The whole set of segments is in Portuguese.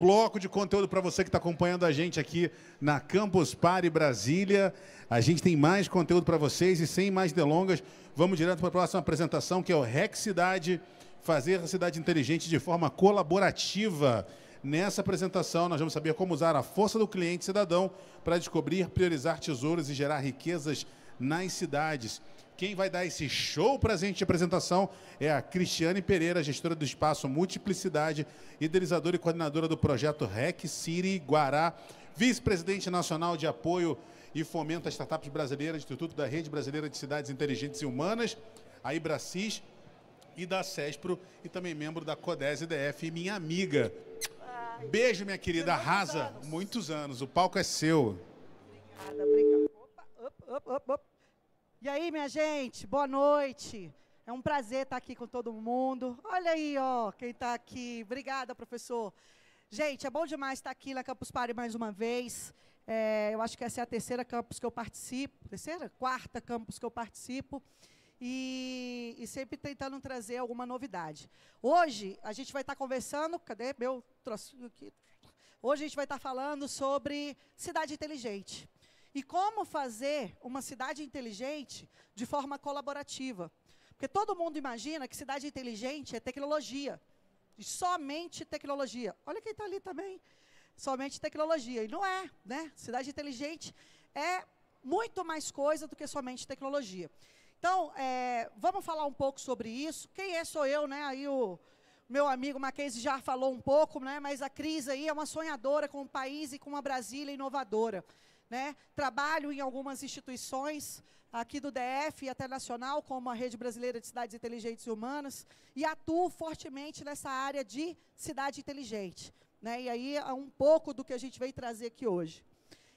bloco de conteúdo para você que está acompanhando a gente aqui na Campus Party Brasília. A gente tem mais conteúdo para vocês e sem mais delongas, vamos direto para a próxima apresentação, que é o Rec Cidade, fazer a cidade inteligente de forma colaborativa. Nessa apresentação, nós vamos saber como usar a força do cliente cidadão para descobrir, priorizar tesouros e gerar riquezas nas cidades. Quem vai dar esse show presente de apresentação é a Cristiane Pereira, gestora do espaço Multiplicidade, idealizadora e coordenadora do projeto Rec City Guará, vice-presidente nacional de apoio e fomento a startups brasileiras, Instituto da Rede Brasileira de Cidades Inteligentes e Humanas, a Ibracis e da SESPRO, e também membro da CODES IDF e minha amiga. Beijo, minha querida. Arrasa. Muitos anos. O palco é seu. Obrigada, obrigada. Opa, op, op, op. E aí, minha gente, boa noite. É um prazer estar aqui com todo mundo. Olha aí, ó, quem está aqui. Obrigada, professor. Gente, é bom demais estar aqui na Campus Party mais uma vez. É, eu acho que essa é a terceira campus que eu participo, terceira, quarta campus que eu participo. E, e, sempre tentando trazer alguma novidade. Hoje a gente vai estar conversando, cadê meu troço aqui? Hoje a gente vai estar falando sobre cidade inteligente. E como fazer uma cidade inteligente de forma colaborativa? Porque todo mundo imagina que cidade inteligente é tecnologia. E somente tecnologia. Olha quem está ali também. Somente tecnologia. E não é, né? Cidade inteligente é muito mais coisa do que somente tecnologia. Então, é, vamos falar um pouco sobre isso. Quem é sou eu, né? Aí o meu amigo Mackenzie já falou um pouco, né? Mas a Cris aí é uma sonhadora com o país e com uma Brasília inovadora. Né? Trabalho em algumas instituições aqui do DF e até nacional, como a Rede Brasileira de Cidades Inteligentes e Humanas, e atuo fortemente nessa área de cidade inteligente. Né? E aí é um pouco do que a gente veio trazer aqui hoje.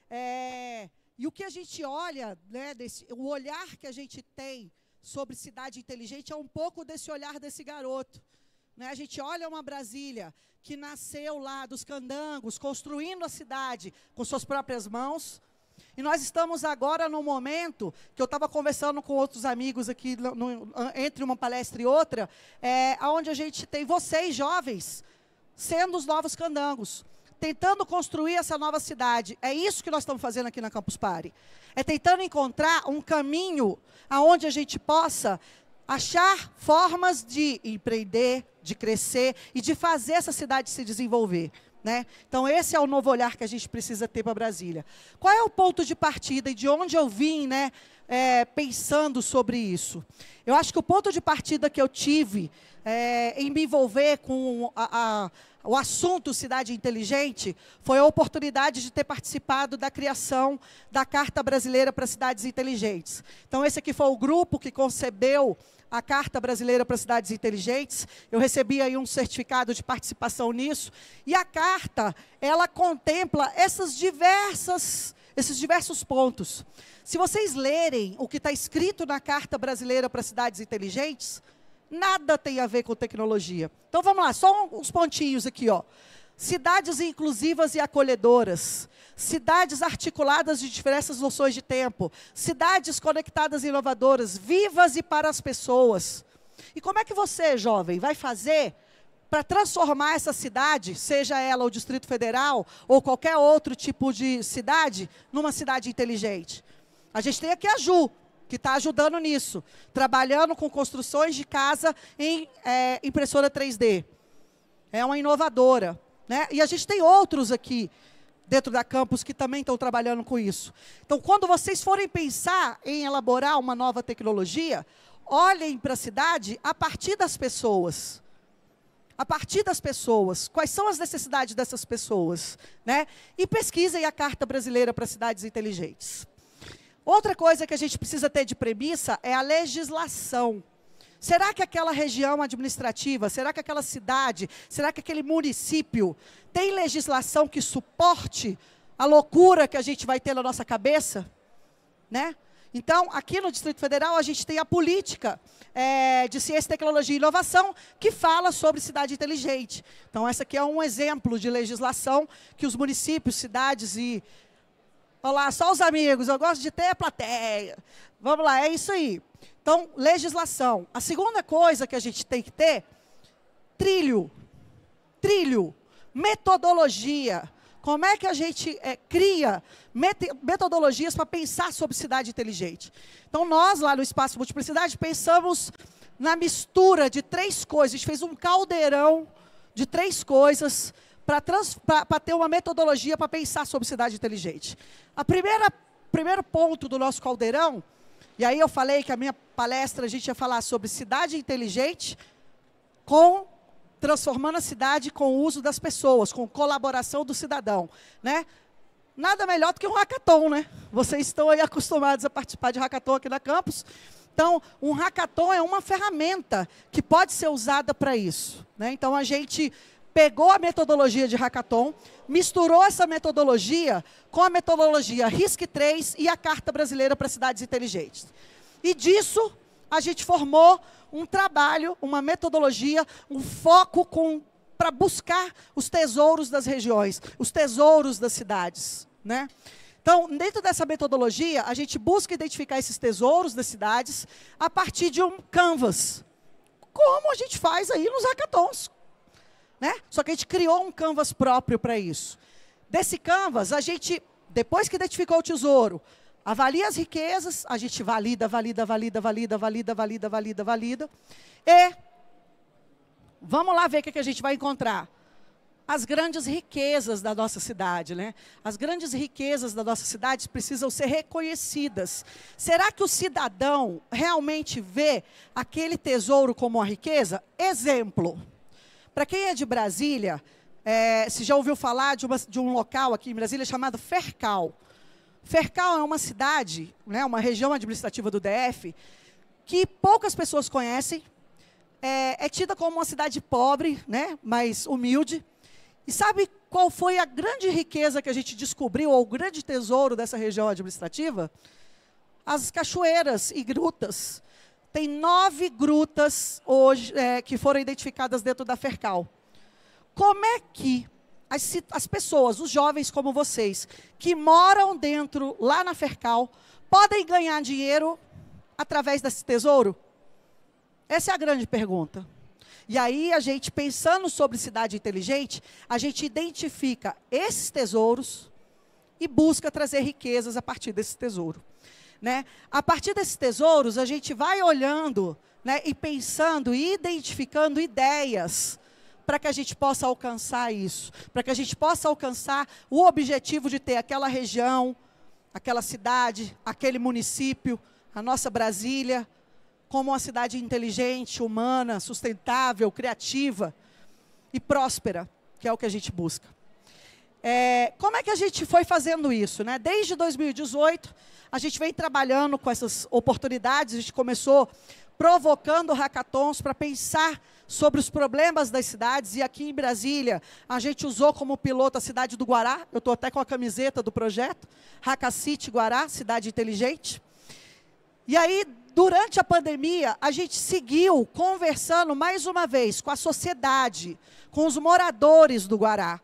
É, e o que a gente olha, né, desse, o olhar que a gente tem sobre cidade inteligente é um pouco desse olhar desse garoto, né? A gente olha uma Brasília que nasceu lá dos candangos, construindo a cidade com suas próprias mãos. E nós estamos agora no momento que eu estava conversando com outros amigos aqui no, no, entre uma palestra e outra, é, onde a gente tem vocês jovens sendo os novos candangos, tentando construir essa nova cidade. É isso que nós estamos fazendo aqui na Campus Party. É tentando encontrar um caminho aonde a gente possa achar formas de empreender, de crescer e de fazer essa cidade se desenvolver. Né? Então, esse é o novo olhar que a gente precisa ter para Brasília. Qual é o ponto de partida e de onde eu vim né, é, pensando sobre isso? Eu acho que o ponto de partida que eu tive é, em me envolver com a, a, o assunto Cidade Inteligente foi a oportunidade de ter participado da criação da Carta Brasileira para Cidades Inteligentes. Então, esse aqui foi o grupo que concebeu a Carta Brasileira para Cidades Inteligentes. Eu recebi aí um certificado de participação nisso. E a carta, ela contempla essas diversas, esses diversos pontos. Se vocês lerem o que está escrito na Carta Brasileira para Cidades Inteligentes, nada tem a ver com tecnologia. Então vamos lá, só uns pontinhos aqui, ó. Cidades inclusivas e acolhedoras, cidades articuladas de diversas noções de tempo, cidades conectadas e inovadoras, vivas e para as pessoas. E como é que você, jovem, vai fazer para transformar essa cidade, seja ela o Distrito Federal ou qualquer outro tipo de cidade, numa cidade inteligente? A gente tem aqui a Ju, que está ajudando nisso, trabalhando com construções de casa em é, impressora 3D. É uma inovadora. Né? E a gente tem outros aqui dentro da campus que também estão trabalhando com isso. Então, quando vocês forem pensar em elaborar uma nova tecnologia, olhem para a cidade a partir das pessoas. A partir das pessoas, quais são as necessidades dessas pessoas, né? E pesquisem a Carta Brasileira para Cidades Inteligentes. Outra coisa que a gente precisa ter de premissa é a legislação. Será que aquela região administrativa, será que aquela cidade, será que aquele município tem legislação que suporte a loucura que a gente vai ter na nossa cabeça? Né? Então, aqui no Distrito Federal, a gente tem a política é, de ciência, tecnologia e inovação que fala sobre cidade inteligente. Então, essa aqui é um exemplo de legislação que os municípios, cidades e Olá, só os amigos, eu gosto de ter a plateia. Vamos lá, é isso aí. Então, legislação. A segunda coisa que a gente tem que ter, trilho. Trilho, metodologia. Como é que a gente é, cria metodologias para pensar sobre cidade inteligente? Então, nós lá no Espaço Multiplicidade pensamos na mistura de três coisas. A gente fez um caldeirão de três coisas para ter uma metodologia para pensar sobre cidade inteligente. A primeira primeiro ponto do nosso caldeirão, e aí eu falei que a minha palestra a gente ia falar sobre cidade inteligente com transformando a cidade com o uso das pessoas, com colaboração do cidadão, né? Nada melhor do que um hackathon, né? Vocês estão aí acostumados a participar de hackathon aqui na campus. Então, um hackathon é uma ferramenta que pode ser usada para isso. Né? Então, a gente pegou a metodologia de hackathon, misturou essa metodologia com a metodologia RISC 3 e a Carta Brasileira para Cidades Inteligentes. E disso a gente formou um trabalho, uma metodologia, um foco para buscar os tesouros das regiões, os tesouros das cidades, né? Então, dentro dessa metodologia, a gente busca identificar esses tesouros das cidades a partir de um canvas. Como a gente faz aí nos hackathons, né? Só que a gente criou um canvas próprio para isso. Desse canvas, a gente, depois que identificou o tesouro, avalia as riquezas, a gente valida, valida, valida, valida, valida, valida, valida, valida. E vamos lá ver o que, que a gente vai encontrar. As grandes riquezas da nossa cidade, né? As grandes riquezas da nossa cidade precisam ser reconhecidas. Será que o cidadão realmente vê aquele tesouro como uma riqueza? Exemplo. Para quem é de Brasília, é, se já ouviu falar de, uma, de, um local aqui em Brasília chamado Fercal. Fercal é uma cidade, né, uma região administrativa do DF, que poucas pessoas conhecem. É, é tida como uma cidade pobre, né, mas humilde. E sabe qual foi a grande riqueza que a gente descobriu, ou o grande tesouro dessa região administrativa? As cachoeiras e grutas tem nove grutas hoje é, que foram identificadas dentro da Fercal. Como é que as, as pessoas, os jovens como vocês, que moram dentro, lá na Fercal, podem ganhar dinheiro através desse tesouro? Essa é a grande pergunta. E aí a gente pensando sobre cidade inteligente, a gente identifica esses tesouros e busca trazer riquezas a partir desse tesouro. Né? A partir desses tesouros, a gente vai olhando né, e pensando e identificando ideias para que a gente possa alcançar isso, para que a gente possa alcançar o objetivo de ter aquela região, aquela cidade, aquele município, a nossa Brasília, como uma cidade inteligente, humana, sustentável, criativa e próspera, que é o que a gente busca. É, como é que a gente foi fazendo isso? Né? Desde 2018, a gente vem trabalhando com essas oportunidades, a gente começou provocando hackathons para pensar sobre os problemas das cidades. E aqui em Brasília, a gente usou como piloto a cidade do Guará. Eu estou até com a camiseta do projeto. Hackacity Guará, cidade inteligente. E aí, durante a pandemia, a gente seguiu conversando mais uma vez com a sociedade, com os moradores do Guará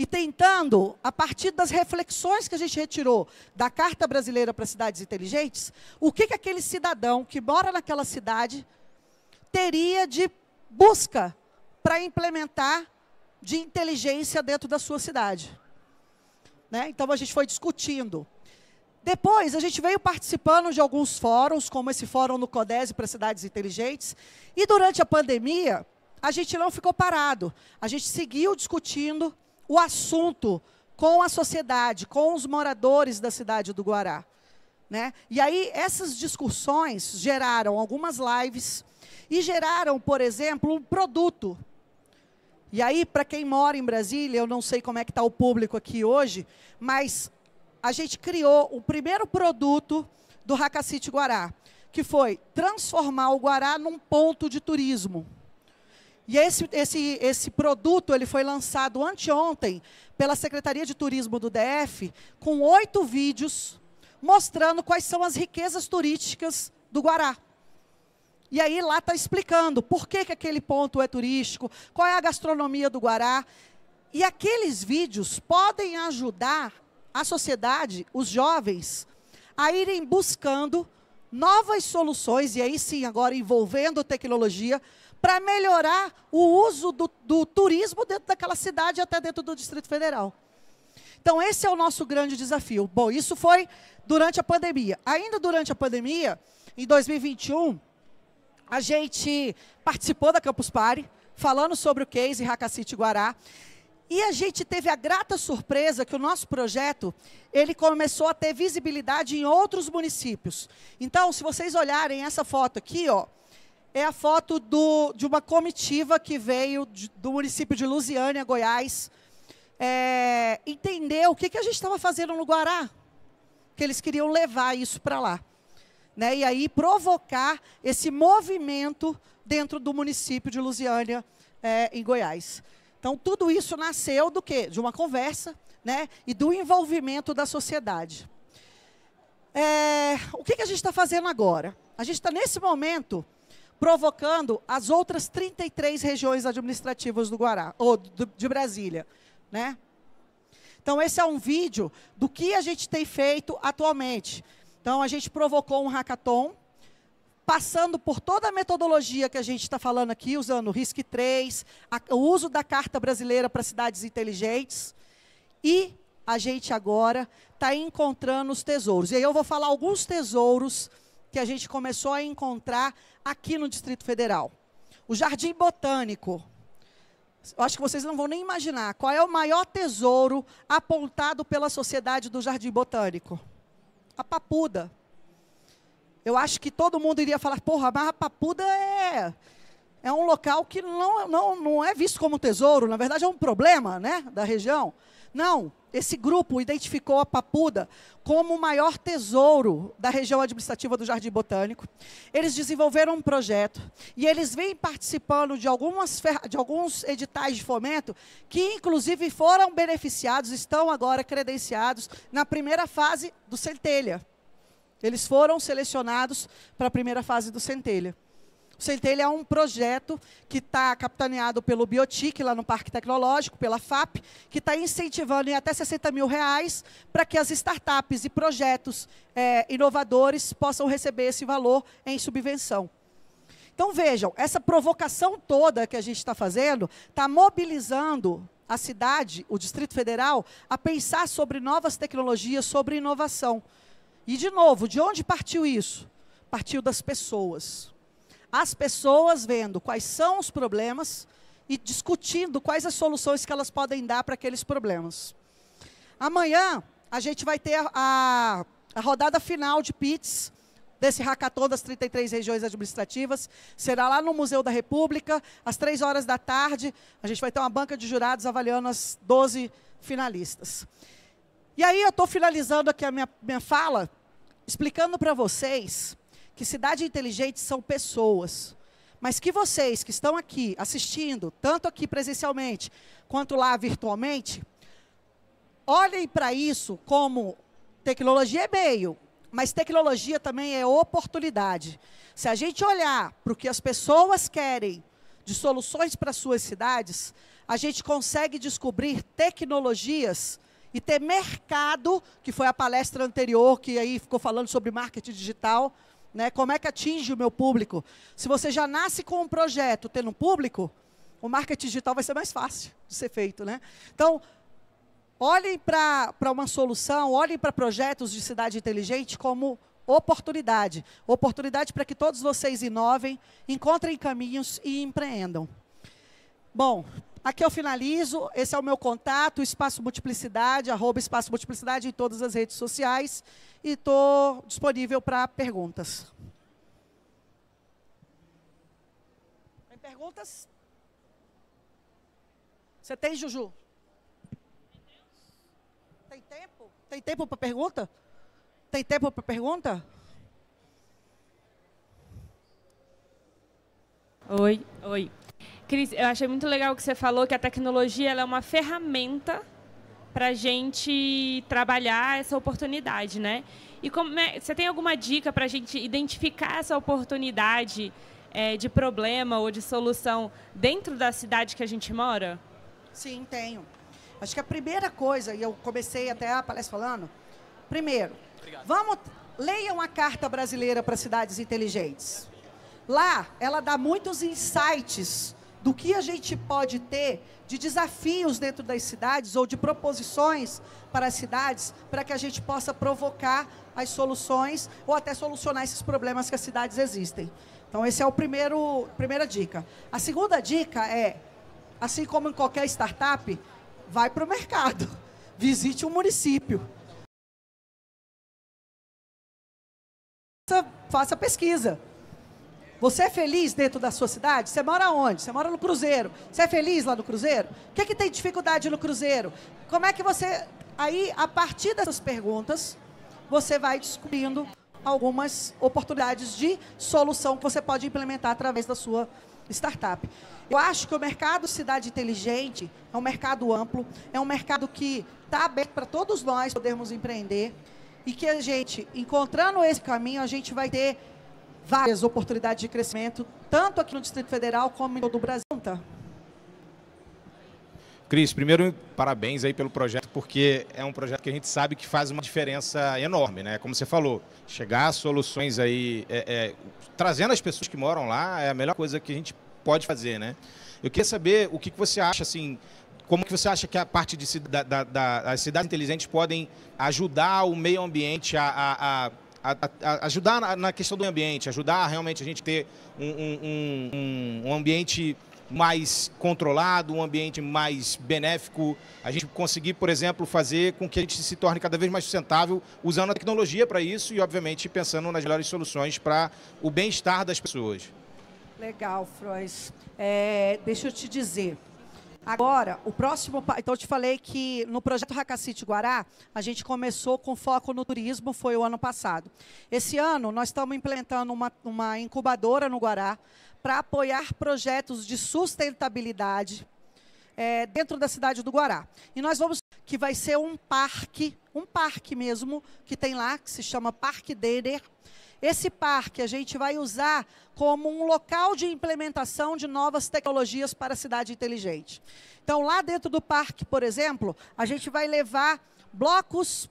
e tentando, a partir das reflexões que a gente retirou da Carta Brasileira para Cidades Inteligentes, o que, que aquele cidadão que mora naquela cidade teria de busca para implementar de inteligência dentro da sua cidade. Né? Então a gente foi discutindo. Depois a gente veio participando de alguns fóruns, como esse fórum no CODESE para cidades inteligentes, e durante a pandemia a gente não ficou parado. A gente seguiu discutindo o assunto com a sociedade, com os moradores da cidade do Guará. Né? E aí, essas discussões geraram algumas lives e geraram, por exemplo, um produto. E aí, para quem mora em Brasília, eu não sei como é que está o público aqui hoje, mas a gente criou o primeiro produto do Racacite Guará, que foi transformar o Guará num ponto de turismo. E esse, esse, esse produto ele foi lançado anteontem pela Secretaria de Turismo do DF, com oito vídeos mostrando quais são as riquezas turísticas do Guará. E aí lá está explicando por que, que aquele ponto é turístico, qual é a gastronomia do Guará. E aqueles vídeos podem ajudar a sociedade, os jovens, a irem buscando novas soluções, e aí sim, agora envolvendo tecnologia, para melhorar o uso do, do turismo dentro daquela cidade até dentro do Distrito Federal. Então, esse é o nosso grande desafio. Bom, isso foi durante a pandemia. Ainda durante a pandemia, em 2021, a gente participou da Campus Party, falando sobre o case Racacite Guará. E a gente teve a grata surpresa que o nosso projeto, ele começou a ter visibilidade em outros municípios. Então, se vocês olharem essa foto aqui, ó, é a foto do, de uma comitiva que veio de, do município de Lusiânia, Goiás, é, entender o que, que a gente estava fazendo no Guará, que eles queriam levar isso para lá. Né? E aí provocar esse movimento dentro do município de Lusiânia, é, em Goiás. Então, tudo isso nasceu do quê? De uma conversa né? e do envolvimento da sociedade. É, o que, que a gente está fazendo agora? A gente está, nesse momento, provocando as outras 33 regiões administrativas do Guará, ou do, de Brasília, né? Então esse é um vídeo do que a gente tem feito atualmente. Então a gente provocou um hackathon, passando por toda a metodologia que a gente está falando aqui, usando o RISC 3, o uso da Carta Brasileira para Cidades Inteligentes, e a gente agora está encontrando os tesouros. E aí eu vou falar alguns tesouros que a gente começou a encontrar aqui no Distrito Federal. O Jardim Botânico. Eu acho que vocês não vão nem imaginar qual é o maior tesouro apontado pela sociedade do Jardim Botânico. A papuda. Eu acho que todo mundo iria falar, porra, mas a papuda é, é um local que não, não, não é visto como tesouro, na verdade é um problema né, da região. Não, esse grupo identificou a Papuda como o maior tesouro da região administrativa do Jardim Botânico. Eles desenvolveram um projeto e eles vêm participando de, algumas, de alguns editais de fomento que, inclusive, foram beneficiados, estão agora credenciados na primeira fase do Centelha. Eles foram selecionados para a primeira fase do Centelha. O Centelha é um projeto que está capitaneado pelo Biotic, lá no Parque Tecnológico, pela FAP, que está incentivando em até 60 mil reais para que as startups e projetos é, inovadores possam receber esse valor em subvenção. Então, vejam, essa provocação toda que a gente está fazendo está mobilizando a cidade, o Distrito Federal, a pensar sobre novas tecnologias, sobre inovação. E, de novo, de onde partiu isso? Partiu das pessoas as pessoas vendo quais são os problemas e discutindo quais as soluções que elas podem dar para aqueles problemas. Amanhã a gente vai ter a, a, a rodada final de PITs desse hackathon das 33 regiões administrativas. Será lá no Museu da República, às 3 horas da tarde. A gente vai ter uma banca de jurados avaliando as 12 finalistas. E aí eu estou finalizando aqui a minha, minha fala, explicando para vocês que cidade inteligente são pessoas. Mas que vocês que estão aqui assistindo, tanto aqui presencialmente quanto lá virtualmente, olhem para isso como tecnologia é meio, mas tecnologia também é oportunidade. Se a gente olhar para o que as pessoas querem de soluções para suas cidades, a gente consegue descobrir tecnologias e ter mercado, que foi a palestra anterior que aí ficou falando sobre marketing digital, né? Como é que atinge o meu público? Se você já nasce com um projeto tendo um público, o marketing digital vai ser mais fácil de ser feito. Né? Então, olhem para uma solução, olhem para projetos de cidade inteligente como oportunidade. Oportunidade para que todos vocês inovem, encontrem caminhos e empreendam. Bom, Aqui eu finalizo. Esse é o meu contato, espaço multiplicidade, arroba espaço multiplicidade em todas as redes sociais. E estou disponível para perguntas. Tem perguntas? Você tem, Juju? Tem tempo? Tem tempo para pergunta? Tem tempo para pergunta? Oi, oi. Cris, eu achei muito legal o que você falou que a tecnologia é uma ferramenta para a gente trabalhar essa oportunidade, né? E como é, você tem alguma dica para a gente identificar essa oportunidade é, de problema ou de solução dentro da cidade que a gente mora? Sim, tenho. Acho que a primeira coisa, e eu comecei até a palestra falando, primeiro, Obrigado. vamos leiam a Carta Brasileira para Cidades Inteligentes. Lá, ela dá muitos insights do que a gente pode ter de desafios dentro das cidades ou de proposições para as cidades para que a gente possa provocar as soluções ou até solucionar esses problemas que as cidades existem. Então, essa é a primeiro, primeira dica. A segunda dica é, assim como em qualquer startup, vai para o mercado, visite o um município. Faça pesquisa você é feliz dentro da sua cidade? Você mora onde? Você mora no Cruzeiro. Você é feliz lá no Cruzeiro? O que, é que tem dificuldade no Cruzeiro? Como é que você. Aí, a partir dessas perguntas, você vai descobrindo algumas oportunidades de solução que você pode implementar através da sua startup. Eu acho que o mercado cidade inteligente é um mercado amplo, é um mercado que está aberto para todos nós podermos empreender e que a gente, encontrando esse caminho, a gente vai ter várias oportunidades de crescimento, tanto aqui no Distrito Federal como em todo o Brasil. Cris, primeiro, parabéns aí pelo projeto, porque é um projeto que a gente sabe que faz uma diferença enorme, né? Como você falou, chegar a soluções aí, é, é, trazendo as pessoas que moram lá, é a melhor coisa que a gente pode fazer, né? Eu queria saber o que, você acha, assim, como que você acha que a parte de da, da, da, as cidades inteligentes podem ajudar o meio ambiente a, a, a a, a, ajudar na, na, questão do ambiente, ajudar realmente a gente ter um, um, um, um ambiente mais controlado, um ambiente mais benéfico, a gente conseguir, por exemplo, fazer com que a gente se torne cada vez mais sustentável usando a tecnologia para isso e, obviamente, pensando nas melhores soluções para o bem-estar das pessoas. Legal, Frois. É, deixa eu te dizer, Agora, o próximo. Então, eu te falei que no projeto Racacite Guará, a gente começou com foco no turismo, foi o ano passado. Esse ano, nós estamos implementando uma, uma incubadora no Guará para apoiar projetos de sustentabilidade é, dentro da cidade do Guará. E nós vamos. que vai ser um parque, um parque mesmo, que tem lá, que se chama Parque Denner esse parque a gente vai usar como um local de implementação de novas tecnologias para a cidade inteligente. Então, lá dentro do parque, por exemplo, a gente vai levar blocos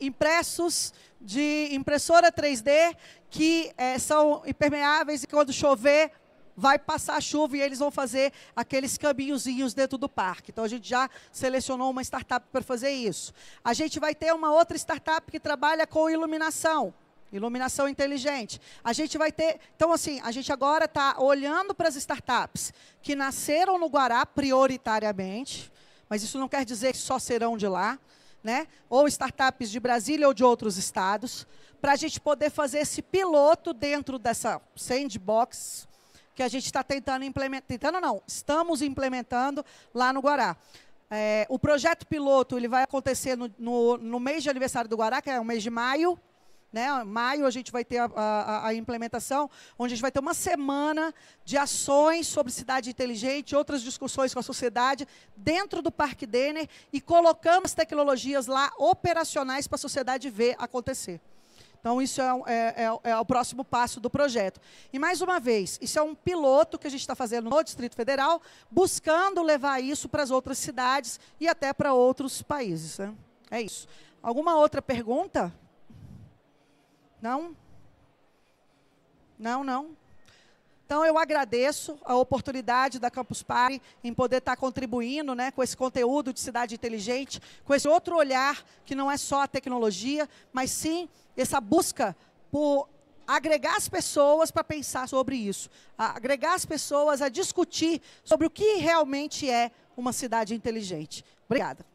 impressos de impressora 3D que é, são impermeáveis e quando chover vai passar a chuva e eles vão fazer aqueles caminhozinhos dentro do parque. Então a gente já selecionou uma startup para fazer isso. A gente vai ter uma outra startup que trabalha com iluminação. Iluminação inteligente. A gente vai ter. Então, assim, a gente agora está olhando para as startups que nasceram no Guará prioritariamente, mas isso não quer dizer que só serão de lá, né? ou startups de Brasília ou de outros estados, para a gente poder fazer esse piloto dentro dessa sandbox que a gente está tentando implementar. Tentando não, estamos implementando lá no Guará. É, o projeto piloto ele vai acontecer no, no, no mês de aniversário do Guará, que é o mês de maio. Né? Maio a gente vai ter a, a, a, implementação, onde a gente vai ter uma semana de ações sobre cidade inteligente, outras discussões com a sociedade dentro do Parque Denner e colocando as tecnologias lá operacionais para a sociedade ver acontecer. Então, isso é, é, é, é, o próximo passo do projeto. E, mais uma vez, isso é um piloto que a gente está fazendo no Distrito Federal, buscando levar isso para as outras cidades e até para outros países. Né? É isso. Alguma outra pergunta? Não? Não, não. Então eu agradeço a oportunidade da Campus Party em poder estar contribuindo né, com esse conteúdo de cidade inteligente, com esse outro olhar que não é só a tecnologia, mas sim essa busca por agregar as pessoas para pensar sobre isso, agregar as pessoas a discutir sobre o que realmente é uma cidade inteligente. Obrigada.